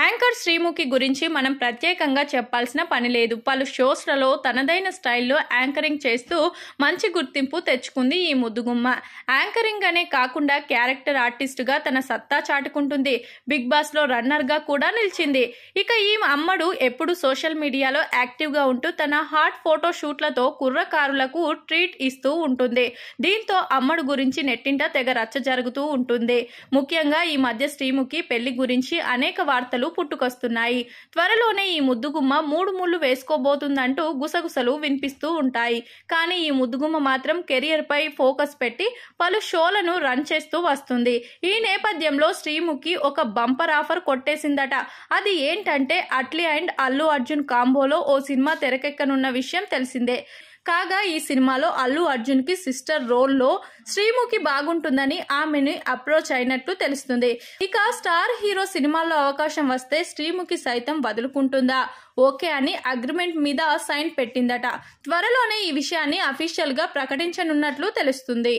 anchor Sreemukhi గురించి మనం ప్రత్యేకంగా చెప్పాల్సిన పని లేదు పలు షోస్లలో తనదైన స్టైల్లో యాంకరింగ్ చేస్తూ మంచి గుర్తింపు తెచ్చుకుంది ఈ ముద్దుగుమ్మ యాంకరింగ్ అనే కాకుండా క్యారెక్టర్ ఆర్టిస్టుగా తన సత్తా చాటుకుంటుంది బిగ్ బాస్లో రన్నర్గా కూడా నిలిచింది ఇక ఈ అమ్మడు ఎప్పుడు సోషల్ మీడియాలో యాక్టివ్గా ఉంటూ తన హాట్ ఫోటో షూట్లతో కుర్రకారులకు ట్రీట్ ఇస్తూ ఉంటుంది దీంతో అమ్మడు గురించి నెట్టింట తెగ రచ్చ జరుగుతూ ఉంటుంది ముఖ్యంగా ఈ మధ్య శ్రీముఖి పెళ్లి గురించి అనేక వార్తలు ముద్దుగుమ్మలు పుట్టుకొస్తున్నాయి త్వరలోనే ఈ ముద్దుగుమ్మ మూడు ముళ్ళు వేసుకోబోతుందంటూ గుసగుసలు వినిపిస్తూ ఉంటాయి కానీ ఈ ముద్దుగుమ్మ మాత్రం కెరియర్పై ఫోకస్ పెట్టి పలు షోలను రన్ చేస్తూ వస్తుంది ఈ నేపథ్యంలో శ్రీముఖి ఒక బంపర్ ఆఫర్ కొట్టేసిందట అది ఏంటంటే అట్లీ అండ్ అల్లు అర్జున్ కాంబోలో ఓ సినిమా తెరకెక్కనున్న విషయం తెలిసిందే కాగా ఈ సినిమాలో అల్లు అర్జున్కి సిస్టర్ రోల్లో శ్రీముఖి బాగుంటుందని ఆమెని అప్రోచ్ అయినట్లు తెలుస్తుంది ఇక స్టార్ హీరో సినిమాల్లో అవకాశం వస్తే శ్రీముఖి సైతం వదులుకుంటుందా ఓకే అని అగ్రిమెంట్ మీద సైన్ పెట్టిందట త్వరలోనే ఈ విషయాన్ని అఫీషియల్గా ప్రకటించనున్నట్లు తెలుస్తుంది